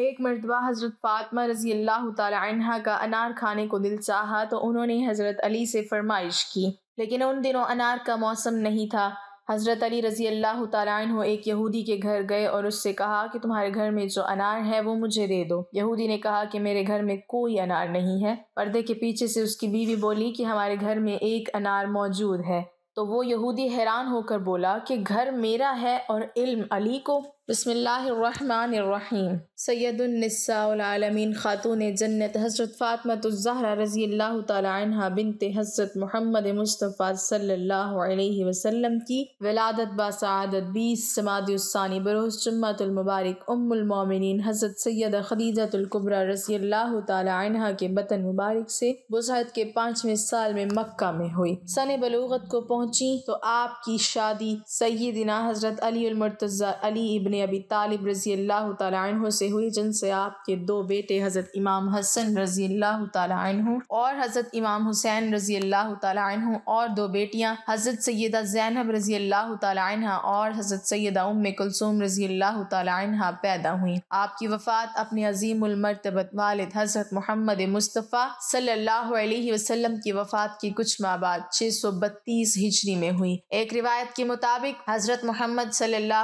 एक मरतबा हज़रत फ़ातमा रज़ी अल्लाह तहा का अनार खाने को दिल चाहा तो उन्होंने हज़रत अली से फरमाइश की लेकिन उन दिनों अनार का मौसम नहीं था हज़रत अली रज़ी अल्लाह तह एक यहूदी के घर गए और उससे कहा कि तुम्हारे घर में जो अनार है वो मुझे दे दो यहूदी ने कहा कि मेरे घर में कोई अनार नहीं है पर्दे के पीछे से उसकी बीवी बोली कि हमारे घर में एक अनार मौजूद है तो वो यहूदी हैरान होकर बोला कि घर मेरा है और इल्म अली को बसमीम सैदुलनसाआलमीन ख़ातून जन्नत हज़रत फ़ातमतज़हरा रज़ी अल्लाह तहा बिनत हज़रत महमद मुस्तफ़ा सल्लल्लाहु अलैहि की वलादत बसादत बीस समादानी बरोज़ जुम्मतमबारक उम्मिन हज़रत सैद ख़दीजतुल्कुबरा रज़ी अल्लाह तहा के बतन मुबारक से बुसहत के पाँचवें साल में मक्का में हुई सन बलूगत को पहुँची तो आपकी शादी सैदिना हज़रत अली अलमरतज़ा अली इबन इबन अबी तालिब रज़ी अल्लाह तह से हुई जिनसे आपके दो बेटे हज़रत इमाम हसन रज़ी अल्लाह तह और हज़रत इमाम हुसैन रज़ी अल्लाह तह और दो बेटियां हज़रत सैदा जैनब रज़ी अल्लाह तह और हज़रत सैदा उम कुलसूम रज़ी अल्लाह तह पैदा हुई आपकी वफ़ात अपने अजीमरतबत वालद हज़रत मोहम्मद मुस्तफ़ा सल्ला वसलम की वफ़ात की कुछ माह बाद छः सौ बत्तीस हिजरी में हुई एक रिवायत के मुताबिक हज़रत मोहम्मद सल्ला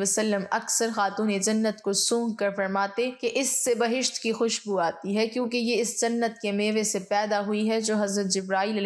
वसलम वसल्लम अक्सर खातून जन्नत को सूंघ कर फरमाते कि इससे बहिश्त की खुशबू आती है क्योंकि ये इस जन्नत के मेवे से पैदा हुई है जो हज़रत जब्राईल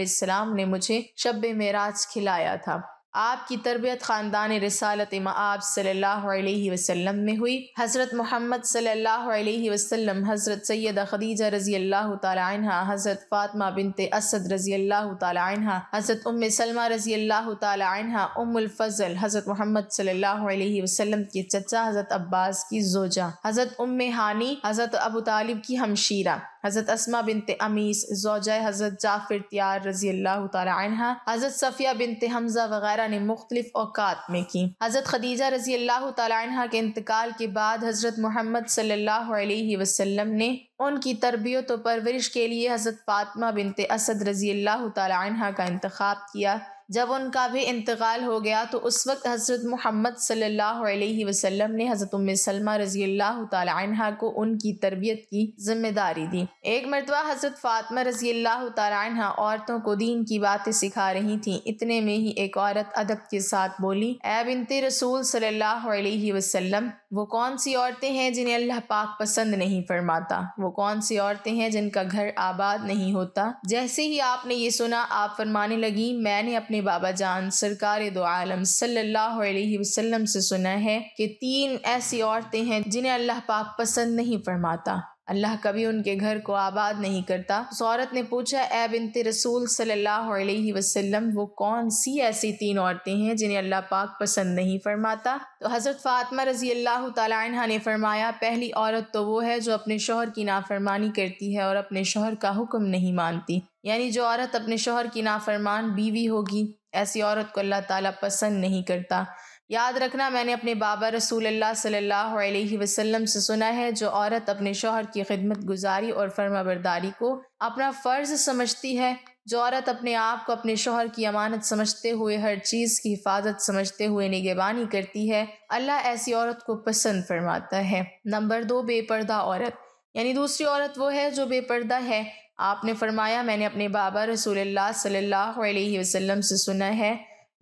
ने मुझे शब मेराज खिलाया था आपकी तरबियत ख़ानदान रसालत मआब सल्लल्लाहु वसल्लम में हुई हज़रत मोहम्मद सल्लल्लाहु अलैहि वसल्लम हज़रत सैद खदीजा रज़ी अल्लाह तहा हज़रत फ़ातमा बिनते असद रज़ी अल्लाह तहा हज़रत उम सलमा रज़ी अल्लाह तहा उमुलफ़ल हज़रत मोहम्मद सल्लल्लाहु अलैहि वसल्लम के चचा हज़रत अब्बास की जोजा हज़रत उम हानि हज़रत अबू तालिब की हमशीरा हज़रत असमा बिनते अमीस जोजा हज़रत जाफिर त्यार रजी अल्लाह हज़रत सफ़िया बिनते हमज़ा वगैरह ने मुख्तलिफ अवकात में की हज़रत खदीजा रजी अल्लाह तहा के इंतकाल के बाद हज़रत मोहम्मद सल्ला ने उनकी तरबियत और परवरिश के लिए हज़रत फ़ातमा बिनते असद रजी अल्लाह तहा का इंतखब किया जब उनका भी इंतकाल हो गया तो उस वक्त हज़रत मोहम्मद सल्लल्लाहु अलैहि वसल्लम ने हज़रत उम सलमा रज़ी अल्लाह को उनकी तरबियत की जिम्मेदारी दी एक मरतबा हज़रत फ़ातिमा रज़ी अल्लाह औरतों को दीन की बातें सिखा रही थीं इतने में ही एक औरत अदब के साथ बोली ए बिनते रसूल सल्लल्लाहु अलैहि वसल्लम वो कौन सी औरतें हैं जिन्हें अल्लाह पाक पसंद नहीं फरमाता वो कौन सी औरतें हैं जिनका घर आबाद नहीं होता जैसे ही आपने ये सुना आप फरमाने लगी मैंने अपने अपने बाबा जान सरकार दो आलम सल्लल्लाहु अलैहि वसल्लम से सुना है कि तीन ऐसी औरतें हैं जिन्हें अल्लाह पाक पसंद नहीं फरमाता अल्लाह कभी उनके घर को आबाद नहीं करता उस औरत ने पूछा ए बिनते रसूल सल्लल्लाहु अलैहि वसल्लम वो कौन सी ऐसी तीन औरतें हैं जिन्हें अल्लाह पाक पसंद नहीं फरमाता तो हज़रत फ़ातिमा रजी अल्लाह तला ने फरमाया पहली औरत तो वो है जो अपने शोहर की नाफरमानी करती है और अपने शोहर का हुक्म नहीं मानती यानी जो औरत अपने शोहर की नाफरमान बीवी होगी ऐसी औरत को अल्लाह ताला पसंद नहीं करता याद रखना मैंने अपने बाबा रसूल अल्लाह सल्लल्लाहु अलैहि वसल्लम से सुना है जो औरत अपने शोहर की खिदमत गुजारी और फर्माबरदारी को अपना फ़र्ज समझती है जो औरत अपने आप को अपने शोहर की अमानत समझते हुए हर चीज़ की हिफाजत समझते हुए निगेबानी करती है अल्लाह ऐसी औरत को पसंद फरमाता है नंबर दो बेपर्दा औरत यानी दूसरी औरत वो है जो बेपर्दा है आपने फरमाया मैंने अपने बाबा रसूल सल्ला अलैहि से सुना है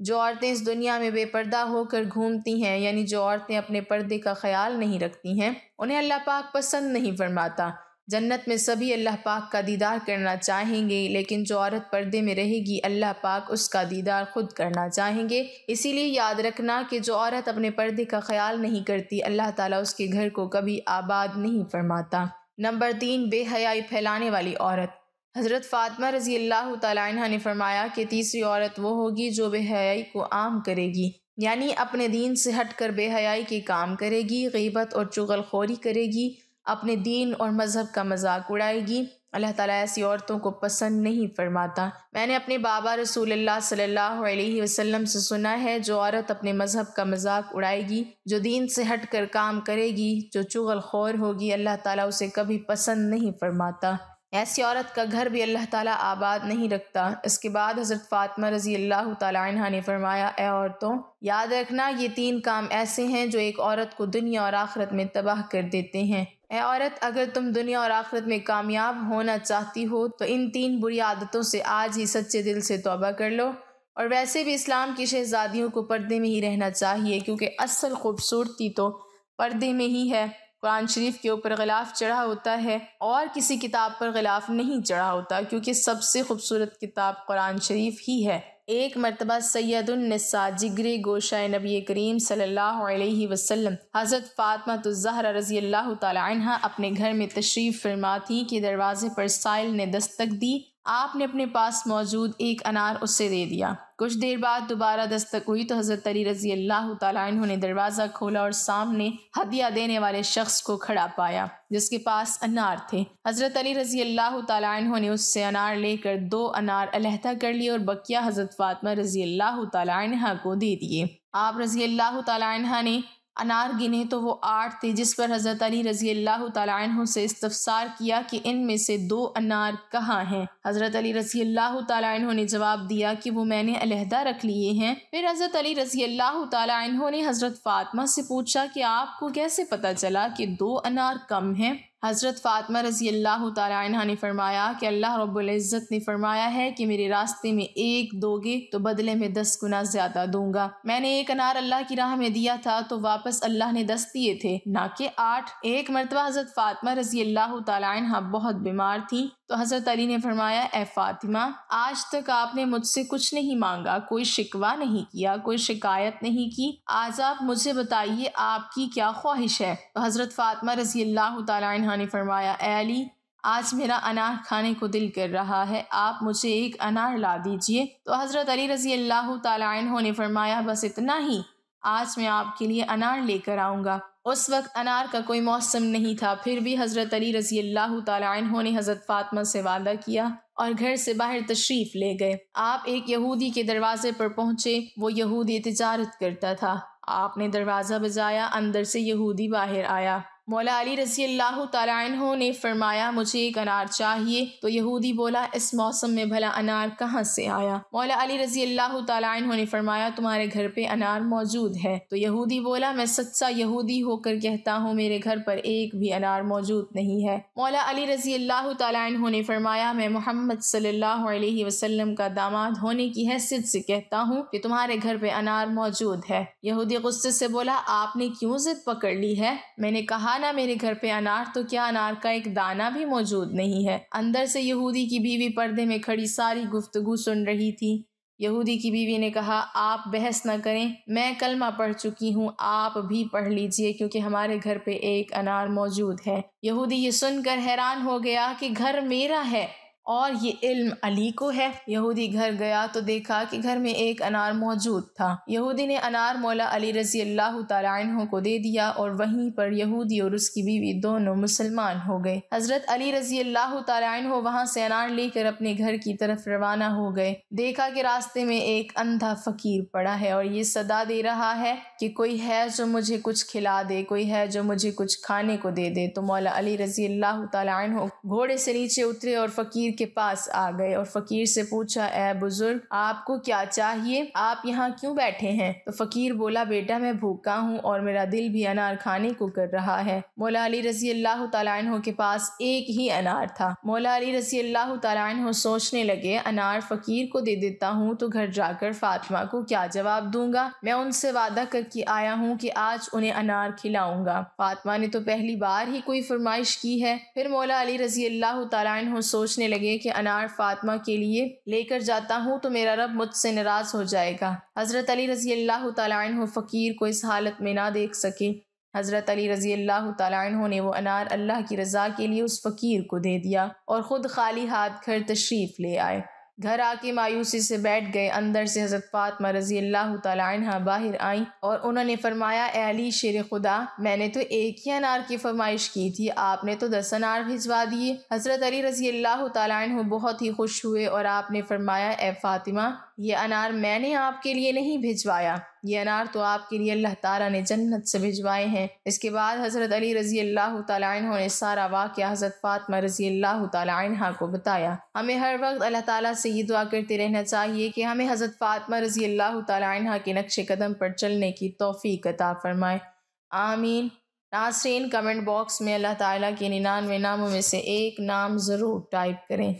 जो औरतें इस दुनिया में बेपर्दा होकर घूमती हैं यानी जो औरतें अपने पर्दे का ख्याल नहीं रखती हैं उन्हें अल्लाह पाक पसंद नहीं फरमाता जन्नत में सभी अल्लाह पाक का दीदार करना चाहेंगे लेकिन जो औरत पर्दे में रहेगी अल्लाह पाक उसका दीदार खुद करना चाहेंगे इसीलिए याद रखना कि जो औरत अपने पर्दे का ख्याल नहीं करती अल्लाह ताला उसके घर को कभी आबाद नहीं फरमाता नंबर तीन बेहयाई फैलाने वाली औरत हज़रत फातमा रज़ी अल्लाह तह ने फरमाया कि तीसरी औरत वो होगी जो बेहयाई को आम करेगी यानी अपने दीन से हट कर बेहयाई के काम करेगी गीबत और चुगलखोरी करेगी अपने दीन और मज़हब का मजाक उड़ाएगी अल्लाह ताला ऐसी औरतों को पसंद नहीं फरमाता मैंने अपने बाबा रसूल सल्लल्लाहु अलैहि वसल्लम से सुना है जो औरत अपने मज़हब का मजाक उड़ाएगी जो दीन से हट कर काम करेगी जो चुगलखोर होगी अल्लाह ताला उसे कभी पसंद नहीं फरमाता ऐसी औरत का घर भी अल्लाह ताला आबाद नहीं रखता इसके बाद हज़रत फ़ातमा रज़ी अल्लाह तला ने फरमाया औरतों याद रखना ये तीन काम ऐसे हैं जो एक औरत को दुनिया और आखरत में तबाह कर देते हैं ए औरत अगर तुम दुनिया और आखरत में कामयाब होना चाहती हो तो इन तीन बुरी आदतों से आज ही सच्चे दिल से तोबा कर लो और वैसे भी इस्लाम की शहजादियों को पर्दे में ही रहना चाहिए क्योंकि असल खूबसूरती तो पर्दे में ही है कुरान शरीफ के ऊपर गिलाफ चढ़ा होता है और किसी किताब पर गिलाफ नहीं चढ़ा होता क्योंकि सबसे खूबसूरत किताब कुरान शरीफ ही है एक मरतबा सैदुलनसा जिगर गोशा नबी करीम सल्लल्लाहु अलैहि वसल्लम हज़रत फ़ातमा तो जहरा रज़ी अल्लाह तन अपने घर में तशरीफ़ फरमा थी कि दरवाज़े पर साइल ने दस्तक दी आपने अपने पास मौजूद एक अनार उससे दे दिया कुछ देर बाद दोबारा दस्तक हुई तो हज़रत अली रजी अल्लाह तु ने दरवाज़ा खोला और सामने हदिया देने वाले शख्स को खड़ा पाया जिसके पास अनार थे हज़रत अली रजी अल्लाह तु ने उससे अनार लेकर दो अनार अलहदा कर लिए और बकिया हज़रत फातमा रजी अल्लाह तु को दे दिए आप रजी अल्लाह तु ने अनार गिने तो वो आठ थे जिस पर हज़रत अली रज़ी अल्लाह तु से इस्तफसार किया कि इनमें से दो अनार कहाँ हैं हज़रत अली रज़ी अल्लाह तु ने जवाब दिया कि वो मैंने अलहदा रख लिए हैं फिर हज़रत अली रज़ी अल्लाह तु ने हज़रत फातमा से पूछा कि आपको कैसे पता चला कि दो अनार कम हैं हज़रत फ़ातमा रज़ी अल्लाह तारा ने फरमाया कि अल्लाह रब्ज़त ने फरमाया है कि मेरे रास्ते में एक दोगे तो बदले में दस गुना ज़्यादा दूंगा मैंने एक अनार अल्लाह की राह में दिया था तो वापस अल्लाह ने दस दिए थे ना कि आठ एक मरतबा हज़रत फ़ातमा रज़ी अल्लाह तारा बहुत बीमार थी तो हज़रत अली ने फरमाया ए फ़ातिमा आज तक आपने मुझसे कुछ नहीं मांगा कोई शिकवा नहीं किया कोई शिकायत नहीं की आज आप मुझे बताइए आपकी क्या ख्वाहिश है तो हज़रत फ़ातिमा रज़ी अल्लाह तला ने फरमाया अली आज मेरा अनार खाने को दिल कर रहा है आप मुझे एक अनार ला दीजिए तो हज़रत अली रज़ी अल्लाह तु ने फरमाया बस इतना ही आज मैं आपके लिए अनार लेकर आऊँगा उस वक्त अनार का कोई मौसम नहीं था फिर भी हज़रत अली रज़ी अल्लाह तु ने हज़रत फातमा से वादा किया और घर से बाहर तशरीफ़ ले गए आप एक यहूदी के दरवाजे पर पहुँचे वो यहूदी तजारत करता था आपने दरवाज़ा बजाया अंदर से यहूदी बाहर आया मौला अली रसी अल्लाह तु ने फरमाया मुझे एक अनार चाहिए तो यहूदी बोला इस मौसम में भला अनार कहाँ से आया मौला अली रजी अल्लाह तु ने फरमाया तुम्हारे घर पे अनार मौजूद है तो यहूदी बोला मैं सच्चा यहूदी होकर कहता हूँ मेरे घर पर एक भी अनार मौजूद नहीं है मौला अली रजी अल्लाह तु ने फरमाया मैं मोहम्मद सल्ला वसलम का दामाद होने की हैसियत से कहता हूँ कि तुम्हारे घर पे अनार मौजूद है यहूदी गुस्से से बोला आपने क्यों जिद पकड़ ली है मैंने कहा कहा ना मेरे घर पे अनार तो क्या अनार का एक दाना भी मौजूद नहीं है अंदर से यहूदी की बीवी पर्दे में खड़ी सारी गुफ्तगु सुन रही थी यहूदी की बीवी ने कहा आप बहस न करें मैं कलमा पढ़ चुकी हूँ आप भी पढ़ लीजिए क्योंकि हमारे घर पे एक अनार मौजूद है यहूदी ये सुनकर हैरान हो गया कि घर मेरा है और ये इल्म अली को है यहूदी घर गया तो देखा कि घर में एक अनार मौजूद था यहूदी ने अनार मौला अली रजी अल्लाह तहों को दे दिया और वहीं पर यहूदी और उसकी बीवी दोनों मुसलमान हो गए हजरत अली रजी अल्लाह तहों वहाँ से अनार लेकर अपने घर की तरफ रवाना हो गए देखा कि रास्ते में एक अंधा फकीर पड़ा है और ये सदा दे रहा है कि कोई है जो मुझे कुछ खिला दे कोई है जो मुझे कुछ खाने को दे दे तो मौला अली रजी अल्लाह तहों घोड़े से नीचे उतरे और फकीर के पास आ गए और फकीर से पूछा ए बुजुर्ग आपको क्या चाहिए आप यहाँ क्यों बैठे हैं तो फकीर बोला बेटा मैं भूखा हूँ और मेरा दिल भी अनार खाने को कर रहा है मौला अली रजी अल्लाह तु के पास एक ही अनार था मौला अली रजी अल्लाह तु सोचने लगे अनार फकीर को दे देता हूँ तो घर जाकर फातिमा को क्या जवाब दूंगा मैं उनसे वादा करके आया हूँ कि आज उन्हें अनार खिलाऊंगा फातिमा ने तो पहली बार ही कोई फरमाइश की है फिर मौला अली रजी अल्लाह तला सोचने लगे लगे कि अनार फातमा के लिए लेकर जाता हूँ तो मेरा रब मुझसे नाराज़ हो जाएगा हज़रत अली रज़ी अल्लाह तन फ़कीर को इस हालत में ना देख सके हज़रत अली रज़ी अल्लाह तु ने वो अनार अल्लाह की रज़ा के लिए उस फ़कीर को दे दिया और ख़ुद खाली हाथ घर तशरीफ़ ले आए घर आके मायूसी से बैठ गए अंदर से हज़रत फ़ातमा रज़ी अल्लाह तहा बाहर आईं और उन्होंने फरमाया अली शेर खुदा मैंने तो एक ही अनार की फरमाइश की थी आपने तो दस अनार भिजवा दिए हज़रत अली रज़ी अल्लाह तहु बहुत ही खुश हुए और आपने फरमाया ए फ़ातिमा ये अनार मैंने आपके लिए नहीं भिजवाया ये अनार तो आपके लिए अल्लाह ताला ने जन्नत से भिजवाए हैं इसके बाद हज़रत अली रज़ी अल्लाह तह ने सारा वाक़ हज़रत फ़ातमा रज़ी अल्लाह तह को बताया हमें हर वक्त अल्लाह ताला से ये दुआ करते रहना चाहिए कि हमें हज़रत फ़ातमा रज़ी अल्लाह तह के नक्श कदम पर चलने की तोफ़ी कता फ़रमाए आमीन नासरीन कमेंट बॉक्स में अल्लाह ताला के निन्यानवे नामों में से एक नाम ज़रूर टाइप करें